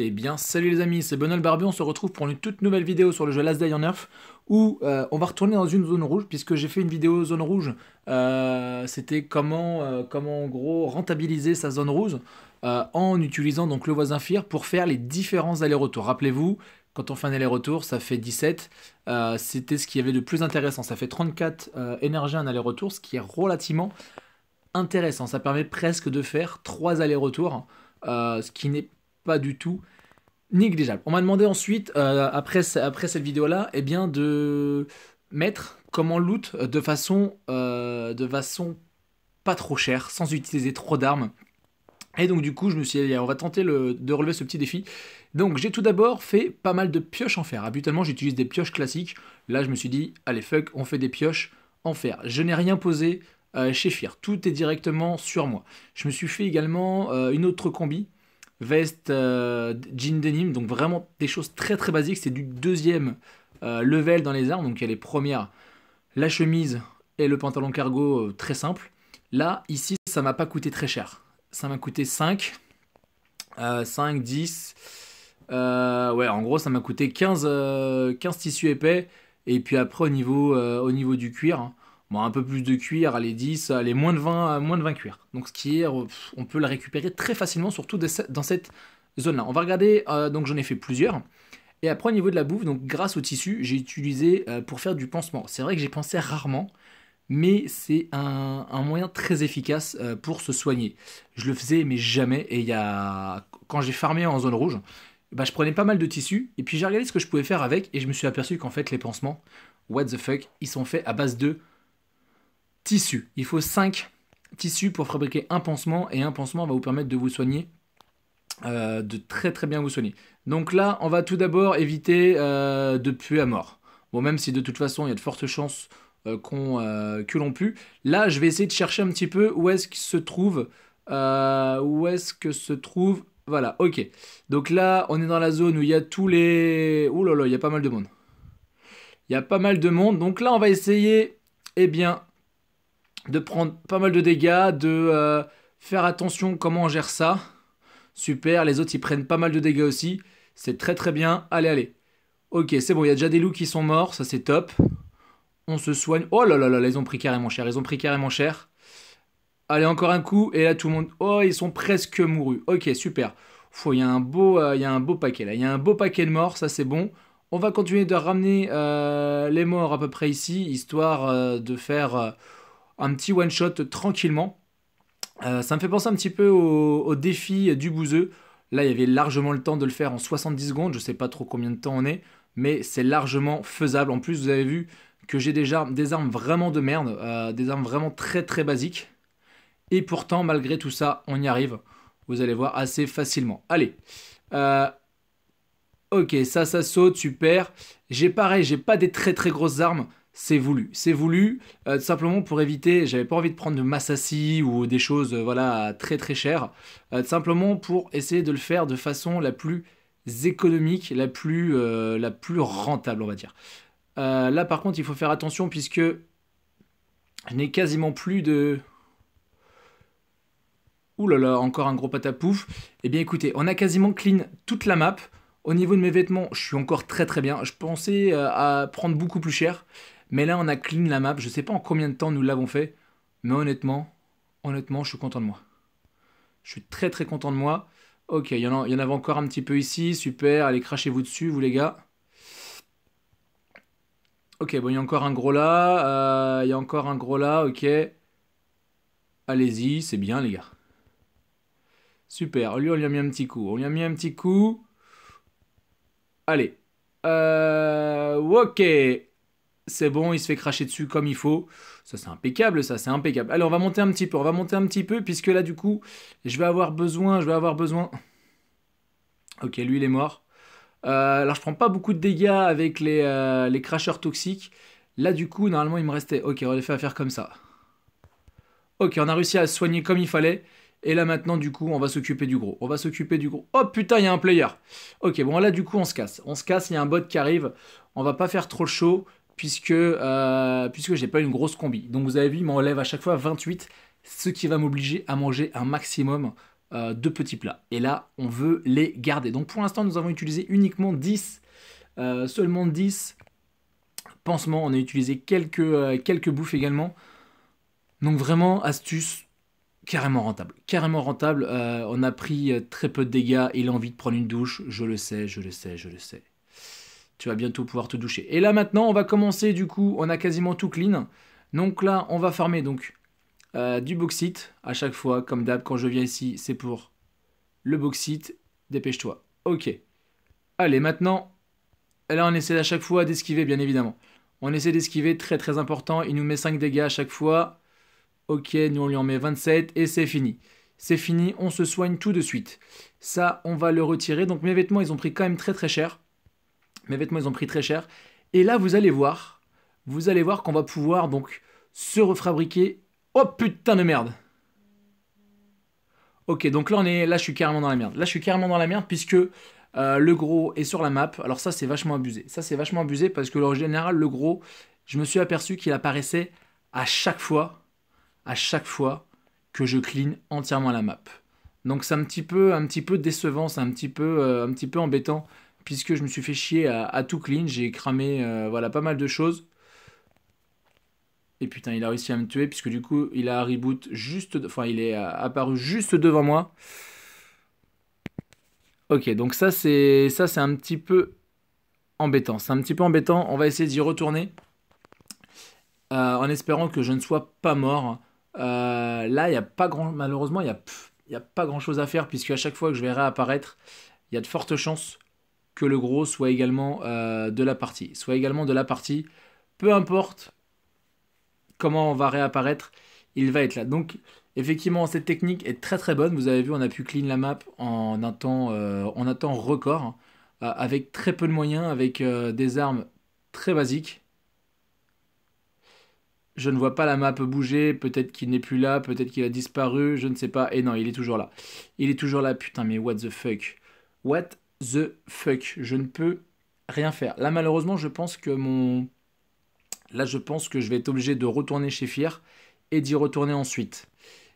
Eh bien salut les amis, c'est Bonal Barbie, on se retrouve pour une toute nouvelle vidéo sur le jeu Last Day on Earth où euh, on va retourner dans une zone rouge puisque j'ai fait une vidéo zone rouge, euh, c'était comment, euh, comment en gros rentabiliser sa zone rouge en utilisant donc le voisin fier pour faire les différents allers-retours. Rappelez-vous, quand on fait un aller-retour, ça fait 17. c'était ce qu'il y avait de plus intéressant, ça fait 34 énergies un aller-retour, ce qui est relativement intéressant. Ça permet presque de faire 3 allers-retours, ce qui n'est pas du tout négligeable. On m'a demandé ensuite, euh, après, après cette vidéo-là, eh bien de mettre comment loot de façon, euh, de façon pas trop chère, sans utiliser trop d'armes. Et donc du coup, je me suis dit, on va tenter de relever ce petit défi. Donc j'ai tout d'abord fait pas mal de pioches en fer. Habituellement, j'utilise des pioches classiques. Là, je me suis dit, allez, fuck, on fait des pioches en fer. Je n'ai rien posé euh, chez Fir. Tout est directement sur moi. Je me suis fait également une autre combi veste, euh, jean denim, donc vraiment des choses très très basiques. C'est du deuxième euh, level dans les armes, donc il y a les premières, la chemise et le pantalon cargo euh, très simple. Là, ici, ça m'a pas coûté très cher. Ça m'a coûté 5, 5, 10, ouais, en gros, ça m'a coûté 15, 15 tissus épais. Et puis après, au niveau, au niveau du cuir, hein, bon, un peu plus de cuir, allez 10, allez moins de 20, euh, moins de 20 cuir. Donc ce qui est, euh, on peut la récupérer très facilement, surtout dans cette zone-là. On va regarder, euh, donc j'en ai fait plusieurs. Et après au niveau de la bouffe, donc grâce au tissu, j'ai utilisé pour faire du pansement. C'est vrai que j'ai pensé rarement, mais c'est un, moyen très efficace pour se soigner. Je le faisais mais jamais, et il y a... quand j'ai farmé en zone rouge, bah, je prenais pas mal de tissus, et puis j'ai regardé ce que je pouvais faire avec, et je me suis aperçu qu'en fait les pansements, what the fuck, ils sont faits à base de Tissu. Il faut 5 tissus pour fabriquer un pansement et un pansement va vous permettre de vous soigner, euh, de très très bien vous soigner. Donc là, on va tout d'abord éviter euh, de puer à mort. Bon, même si de toute façon, il y a de fortes chances euh, qu'on que l'on pue. Là, je vais essayer de chercher un petit peu où est-ce qu'il se trouve. où est-ce que se trouve... Voilà, ok. Donc là, on est dans la zone où il y a tous les... Ouh là là, il y a pas mal de monde. Il y a pas mal de monde. Donc là, on va essayer, eh bien, de prendre pas mal de dégâts, de euh, faire attention comment on gère ça. Super, les autres ils prennent pas mal de dégâts aussi. C'est très très bien. Allez, allez. Ok, c'est bon, il y a déjà des loups qui sont morts, ça c'est top. On se soigne. Oh là là là, ils ont pris carrément cher, ils ont pris carrément cher. Allez, encore un coup, et là tout le monde... Oh, ils sont presque mourus. Ok, super. Il y, a un beau, euh, y a un beau paquet là, il y a un beau paquet de morts, ça c'est bon. On va continuer de ramener euh, les morts à peu près ici, histoire de faire un petit one-shot tranquillement. Euh, ça me fait penser un petit peu au, défi du bouseux. Là, il y avait largement le temps de le faire en 70 secondes. Je ne sais pas trop combien de temps on est, mais c'est largement faisable. En plus, vous avez vu que j'ai déjà des armes vraiment de merde, euh, des armes vraiment très très basiques. Et pourtant, malgré tout ça, on y arrive. Vous allez voir assez facilement. Allez. Euh, ok, ça, ça saute, super. J'ai pareil, j'ai pas des très très grosses armes c'est voulu. C'est voulu euh, simplement pour éviter, j'avais pas envie de prendre de Massassi ou des choses euh, voilà très très chères, euh, tout simplement pour essayer de le faire de façon la plus économique, la plus, la plus rentable on va dire. là par contre il faut faire attention puisque je n'ai quasiment plus de... Ouh là là, encore un gros patapouf. Eh bien écoutez, on a quasiment clean toute la map. Au niveau de mes vêtements, je suis encore très très bien. Je pensais à prendre beaucoup plus cher. Mais là, on a clean la map. Je sais pas en combien de temps nous l'avons fait. Mais honnêtement, honnêtement, je suis content de moi. Je suis très très content de moi. Ok, il y, en avait encore un petit peu ici. Super, allez, crachez-vous dessus, vous les gars. Ok, bon, il y a encore un gros là. Euh, il y a encore un gros là, ok. Allez-y, c'est bien, les gars. Super, lui, on lui a mis un petit coup. On lui a mis un petit coup. Allez. Euh, ok, c'est bon, il se fait cracher dessus comme il faut. Ça, c'est impeccable, ça, c'est impeccable. Allez, on va monter un petit peu, on va monter un petit peu, puisque là, du coup, je vais avoir besoin, je vais avoir besoin... Ok, lui, il est mort. Euh, alors, je prends pas beaucoup de dégâts avec euh, les, cracheurs toxiques. Là, du coup, normalement, il me restait... Ok, on les fait à faire comme ça. Ok, on a réussi à se soigner comme il fallait. Et là maintenant du coup on va s'occuper du gros. On va s'occuper du gros. Oh putain il y a un player. Ok bon là du coup on se casse. On se casse, il y a un bot qui arrive. On va pas faire trop chaud puisque, euh, puisque j'ai pas une grosse combi. Donc vous avez vu, il m'enlève à chaque fois 28, ce qui va m'obliger à manger un maximum euh, de petits plats. Et là, on veut les garder. Donc pour l'instant, nous avons utilisé uniquement 10, euh, seulement 10 pansements. On a utilisé quelques, quelques bouffes également. Donc vraiment, astuce, carrément rentable. Carrément rentable, on a pris très peu de dégâts, il a envie de prendre une douche, je le sais, je le sais, je le sais tu vas bientôt pouvoir te doucher. Et là maintenant, on va commencer du coup, on a quasiment tout clean. Donc là, on va farmer donc euh, du bauxite à chaque fois, comme d'hab, quand je viens ici, c'est pour le bauxite. Dépêche-toi. Ok. Allez, maintenant, là on essaie à chaque fois d'esquiver, bien évidemment. On essaie d'esquiver, très très important. Il nous met 5 dégâts à chaque fois. Ok, nous on lui en met 27 et c'est fini. C'est fini, on se soigne tout de suite. Ça, on va le retirer. Donc mes vêtements, ils ont pris quand même très très cher. Mes vêtements, ils ont pris très cher. Et là, vous allez voir, vous allez voir qu'on va pouvoir donc se refabriquer. Oh putain de merde Ok, donc là, on est, là, je suis carrément dans la merde. Là, je suis carrément dans la merde puisque euh, le gros est sur la map. Alors ça, c'est vachement abusé. Ça, c'est vachement abusé parce que, en général, le gros, je me suis aperçu qu'il apparaissait à chaque fois, à chaque fois que je clean entièrement la map. Donc c'est un petit peu, un petit peu décevant, c'est un petit peu, euh, un petit peu embêtant puisque je me suis fait chier à, tout clean. J'ai cramé euh, voilà, pas mal de choses. Et putain, il a réussi à me tuer, puisque du coup, il a reboot juste... Enfin, il est euh, apparu juste devant moi. Ok, donc ça, c'est ça c'est un petit peu embêtant. C'est un petit peu embêtant. On va essayer d'y retourner. Euh, en espérant que je ne sois pas mort. là, il a pas grand... Malheureusement, il n'y a, a pas grand-chose à faire, puisque à chaque fois que je vais réapparaître, il y a de fortes chances que le gros soit également euh, de la partie. Soit également de la partie, peu importe comment on va réapparaître, il va être là. Donc effectivement, cette technique est très très bonne. Vous avez vu, on a pu clean la map en un temps, euh, en un temps record, hein, avec très peu de moyens, avec euh, des armes très basiques. Je ne vois pas la map bouger, peut-être qu'il n'est plus là, peut-être qu'il a disparu, je ne sais pas. Et non, il est toujours là. Il est toujours là, putain, mais what the fuck What the fuck. Je ne peux rien faire. Là, malheureusement, je pense que mon. Là, je pense que je vais être obligé de retourner chez Fier et d'y retourner ensuite.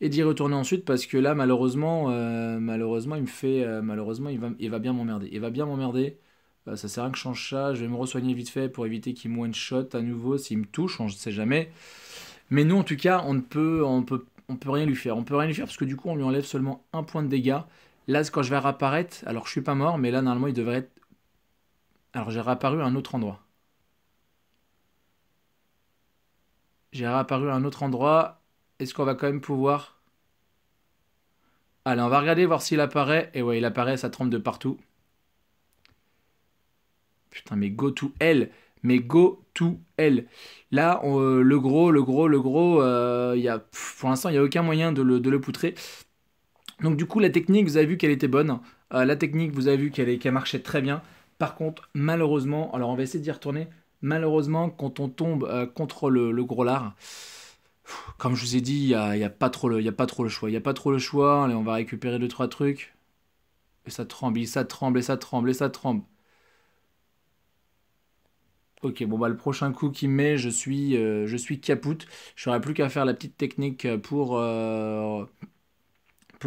Et d'y retourner ensuite parce que là, malheureusement, euh, malheureusement, il me fait. Euh, malheureusement, il va, va bien m'emmerder. Il va bien m'emmerder. Euh, ça sert à rien que je change ça. Je vais me re vite fait pour éviter qu'il me one-shot à nouveau s'il me touche. On ne sait jamais. Mais nous, en tout cas, on ne peut, on peut, on peut rien lui faire. On peut rien lui faire parce que du coup, on lui enlève seulement un point de dégâts. Là, quand je vais réapparaître, alors je suis pas mort, mais là, normalement, il devrait être... Alors, j'ai réapparu à un autre endroit. J'ai réapparu à un autre endroit. Est-ce qu'on va quand même pouvoir... Allez, on va regarder, voir s'il apparaît. Et ouais, il apparaît, ça trempe de partout. Putain, mais go to L. mais go to L. Là, euh, le gros, le gros, le gros, Il euh, y a, pour l'instant, il n'y a aucun moyen de le, de le poutrer. Donc du coup, la technique, vous avez vu qu'elle était bonne. Euh, la technique, vous avez vu qu'elle marchait très bien. Par contre, malheureusement, alors on va essayer d'y retourner. Malheureusement, quand on tombe euh, contre le, gros lard, comme je vous ai dit, il n'y a, a, pas trop le, y a pas trop le choix. Il n'y a pas trop le choix. Allez, on va récupérer 2 trois trucs. Et ça tremble, et ça tremble, et ça tremble, et ça tremble. Ok, bon bah le prochain coup qu'il met, je suis, euh, je suis capoute. Je n'aurai plus qu'à faire la petite technique pour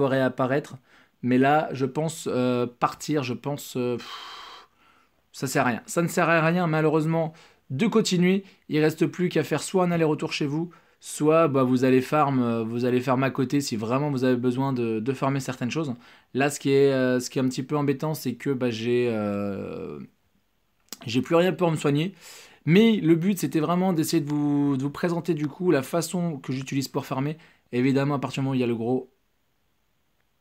réapparaître. Mais là, je pense euh, partir, je pense... Euh, ça sert à rien. Ça ne sert à rien, malheureusement, de continuer. Il reste plus qu'à faire soit un aller-retour chez vous, soit bah, vous allez farm euh, vous allez farm à côté si vraiment vous avez besoin de, farmer certaines choses là ce qui est ce qui est un petit peu embêtant c'est que bah, j'ai j'ai plus rien pour me soigner mais le but c'était vraiment d'essayer de vous, de vous présenter du coup la façon que j'utilise pour farmer évidemment à partir du moment où il y a le gros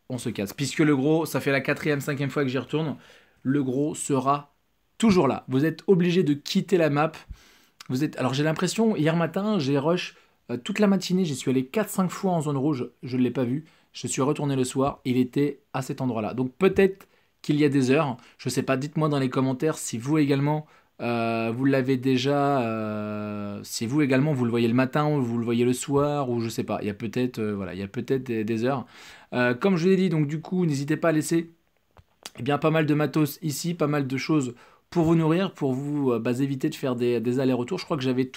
on se casse. Puisque le gros, ça fait la quatrième, cinquième fois que j'y retourne, le gros sera toujours là. Vous êtes obligé de quitter la map. Vous êtes... Alors j'ai l'impression, hier matin, j'ai rush euh, toute la matinée, j'y suis allé 4-5 fois en zone rouge, je ne l'ai pas vu. Je suis retourné le soir, il était à cet endroit-là. Donc peut-être qu'il y a des heures, je ne sais pas, dites-moi dans les commentaires si vous également, euh, vous l'avez déjà, euh, c'est vous également, vous le voyez le matin, vous le voyez le soir, ou je sais pas, il y a peut-être euh, voilà, y a peut-être des, heures. comme je l'ai dit, donc du coup, n'hésitez pas à laisser eh bien, pas mal de matos ici, pas mal de choses pour vous nourrir, pour vous bah, éviter de faire des, allers-retours. Je crois que j'avais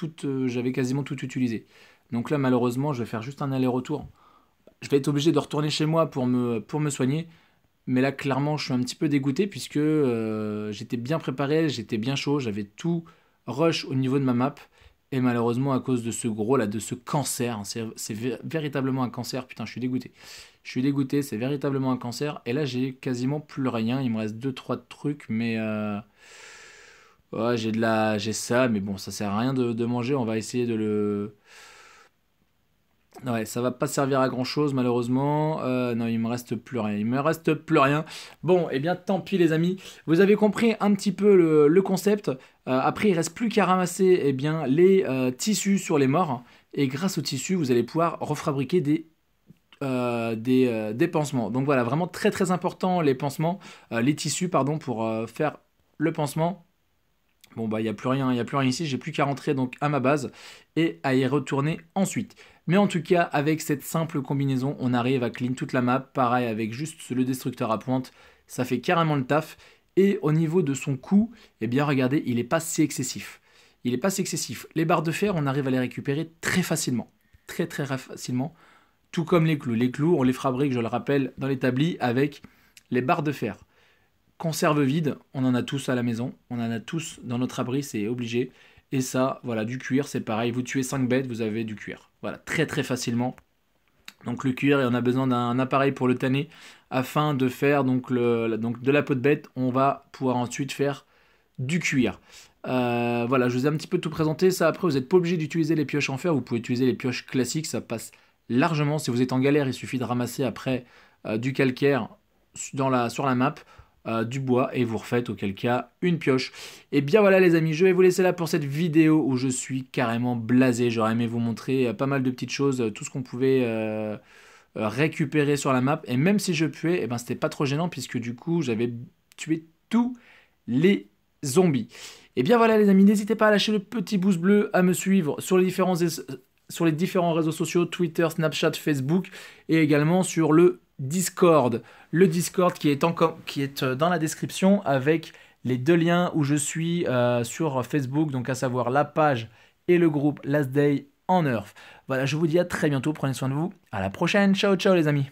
j'avais quasiment tout utilisé. Donc là, malheureusement, je vais faire juste un aller-retour. Je vais être obligé de retourner chez moi pour me, pour me soigner. Mais là, clairement, je suis un petit peu dégoûté puisque euh, j'étais bien préparé, j'étais bien chaud, j'avais tout rush au niveau de ma map. Et malheureusement, à cause de ce gros là, de ce cancer, hein, c'est véritablement un cancer, putain, je suis dégoûté. Je suis dégoûté, c'est véritablement un cancer. Et là, j'ai quasiment plus rien. Il me reste 2-3 trucs, mais. Euh, ouais, j'ai de la. J'ai ça, mais bon, ça sert à rien de manger. On va essayer de le Ouais, ça va pas servir à grand chose malheureusement. Euh, non, il me reste plus rien. Il me reste plus rien. Bon, et eh bien tant pis les amis. Vous avez compris un petit peu le, concept. Euh, après, il reste plus qu'à ramasser eh bien, les euh, tissus sur les morts. Et grâce aux tissus, vous allez pouvoir refabriquer des des, des, pansements. Donc voilà, vraiment très très important les pansements, les tissus pardon, pour faire le pansement. Bon bah il n'y a plus rien, il y a plus rien ici, j'ai plus qu'à rentrer donc à ma base et à y retourner ensuite. Mais en tout cas, avec cette simple combinaison, on arrive à clean toute la map. Pareil avec juste le destructeur à pointe, ça fait carrément le taf. Et au niveau de son coût, eh bien regardez, il n'est pas si excessif. Il n'est pas si excessif. Les barres de fer, on arrive à les récupérer très facilement. Très très facilement. Tout comme les clous. Les clous, on les fabrique, je le rappelle, dans l'établi avec les barres de fer. Conserve vide, on en a tous à la maison. On en a tous dans notre abri, c'est obligé. Et ça, voilà, du cuir, c'est pareil. Vous tuez 5 bêtes, vous avez du cuir. Voilà, très très facilement. Donc le cuir, et on a besoin d'un appareil pour le tanner afin de faire donc, le, donc de la peau de bête. On va pouvoir ensuite faire du cuir. Euh, voilà, je vous ai un petit peu tout présenté. Ça, après, vous n'êtes pas obligé d'utiliser les pioches en fer. Vous pouvez utiliser les pioches classiques. Ça passe largement. Si vous êtes en galère, il suffit de ramasser après euh, du calcaire dans la, sur la map. Euh, du bois et vous refaites auquel cas une pioche. Et bien voilà les amis, je vais vous laisser là pour cette vidéo où je suis carrément blasé. J'aurais aimé vous montrer euh, pas mal de petites choses, euh, tout ce qu'on pouvait... récupérer sur la map et même si je puais eh ben c'était pas trop gênant puisque du coup j'avais tué tous les zombies et bien voilà les amis n'hésitez pas à lâcher le petit pouce bleu à me suivre sur les différents sur les différents réseaux sociaux, Twitter, Snapchat, Facebook, et également sur le Discord. Le Discord qui est, encore qui est euh, dans la description avec les deux liens où je suis euh, sur Facebook, donc à savoir la page et le groupe Last Day en Earth. Voilà, je vous dis à très bientôt, prenez soin de vous, à la prochaine, ciao ciao les amis.